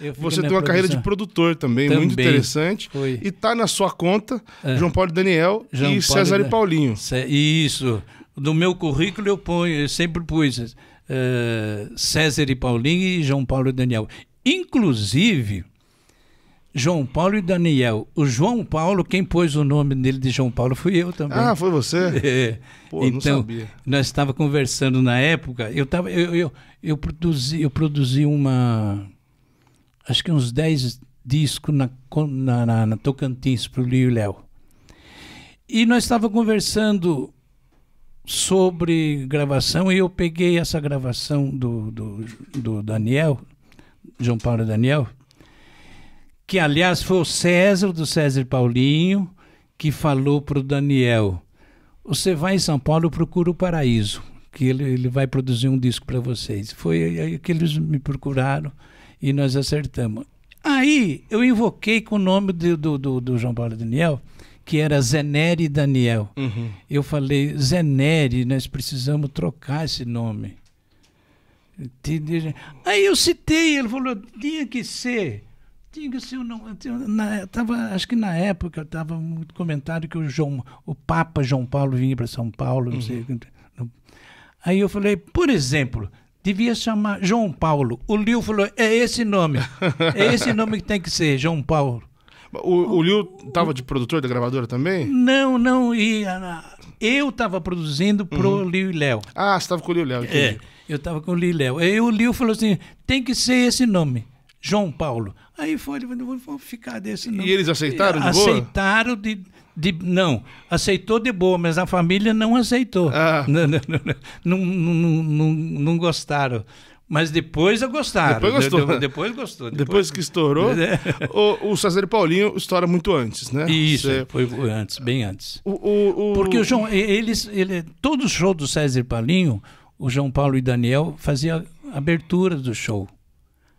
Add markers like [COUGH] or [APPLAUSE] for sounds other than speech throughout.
Você tem uma produção. carreira de produtor também, também. muito interessante. Foi. E tá na sua conta, é. João Paulo Daniel João e Paulo César e da... Paulinho. Isso. No meu currículo eu ponho, eu sempre pus uh, César e Paulinho e João Paulo e Daniel. Inclusive, João Paulo e Daniel. O João Paulo, quem pôs o nome dele de João Paulo fui eu também. Ah, foi você? [LAUGHS] É. Pô, então, não sabia. Nós estávamos conversando na época, eu, tava, eu, eu, eu, produzi, eu produzi uma acho que uns 10 discos na, na, na, na Tocantins para o Lio e Léo. E nós estávamos conversando sobre gravação e eu peguei essa gravação do, do, do Daniel, João Paulo Daniel, que aliás foi o César, do César Paulinho, que falou para o Daniel: Você vai em São Paulo, procura o Paraíso, que ele, ele vai produzir um disco para vocês. Foi aí que eles me procuraram e nós acertamos. Aí eu invoquei com o nome do, do, do, do João Paulo Daniel, que era Zenere Daniel. Uhum. Eu falei, Zenere, nós precisamos trocar esse nome. Aí eu citei, ele falou, tinha que ser. Tinha que ser, não, na, tava, acho que na época estava muito comentado que o, João, o Papa João Paulo vinha para São Paulo, não uhum. sei. Aí eu falei, por exemplo, devia chamar João Paulo. O Liu falou: é esse nome. É esse [LAUGHS] nome que tem que ser, João Paulo. O, o Liu estava de produtor da gravadora também? Não, não. E, ah, eu estava produzindo pro uhum. Liu e Léo. Ah, você estava com o Liu e Léo. É, eu estava com o Liu e Léo. Aí o Liu falou assim: tem que ser esse nome. João Paulo. Aí foi, vou ficar desse não. E eles aceitaram de boa? Aceitaram de, de não, aceitou de boa, mas a família não aceitou. Ah. [LAUGHS] Não, não, não, não, gostaram. Mas depois gostaram. Depois gostou. De, depois gostou. Depois, depois que estourou. [LAUGHS] É. o, o César Paulinho estoura muito antes, né? Isso, Você... É, foi antes, bem antes. O, o, o... Porque o João, eles, ele, todo show do César Paulinho, o João Paulo e Daniel faziam abertura do show.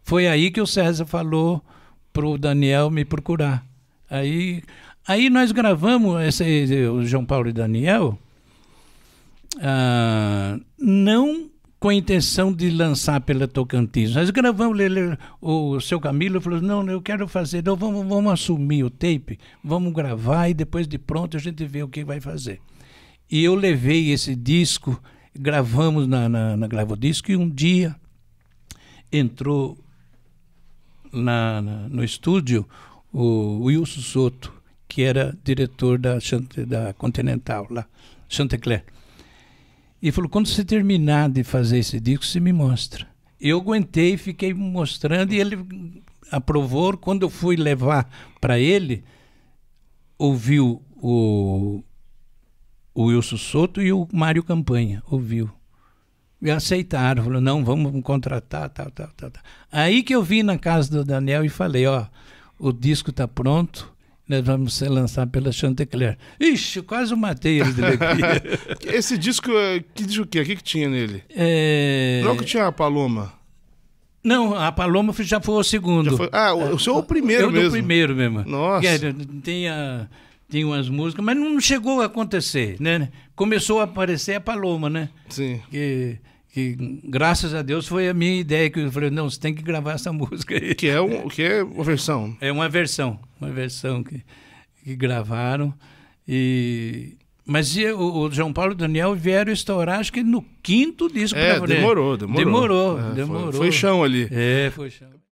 Foi aí que o César falou para o Daniel me procurar. Aí, aí nós gravamos esse, o João Paulo e Daniel, ah, não com a intenção de lançar pela Tocantins. Nós gravamos, ele, o seu Camilo falou, não, eu quero fazer, então vamos, vamos assumir o tape, vamos gravar e depois de pronto a gente vê o que vai fazer. E eu levei esse disco, gravamos na, na, na Gravodisco e um dia entrou na, na, no estúdio o Wilson Soto, que era diretor da, Chante, da Continental, lá, Chantecler. E falou: quando você terminar de fazer esse disco, você me mostra. Eu aguentei, fiquei mostrando e ele aprovou. Quando eu fui levar para ele, ouviu o, o Wilson Soto e o Mário Campanha, ouviu. E aceitaram, falou, não, vamos contratar, tal, tal, tal, tal. Aí que eu vim na casa do Daniel e falei, ó, o disco está pronto, nós vamos ser pela Chantecler. Ixi, quase matei ele de [LAUGHS] Esse disco, eh, que disco o quê? É? O que, que tinha nele? É... Não que tinha a Paloma. Não, a Paloma já foi o segundo. Foi... Ah, o, é, seu é o primeiro eu é mesmo. Eu do primeiro mesmo. Nossa. É, tinha, tinha umas músicas, mas não chegou a acontecer, né? Começou a aparecer a Paloma, né? Sim. Que que graças a Deus foi a minha ideia que eu falei não você tem que gravar essa [LAUGHS] música aí. que é um, que é uma versão é uma versão uma versão que, que gravaram e mas e, o, o, João Paulo e o Daniel vieram estourar acho que no quinto disco é, demorou demorou demorou, é, demorou. Foi, foi, chão ali é foi chão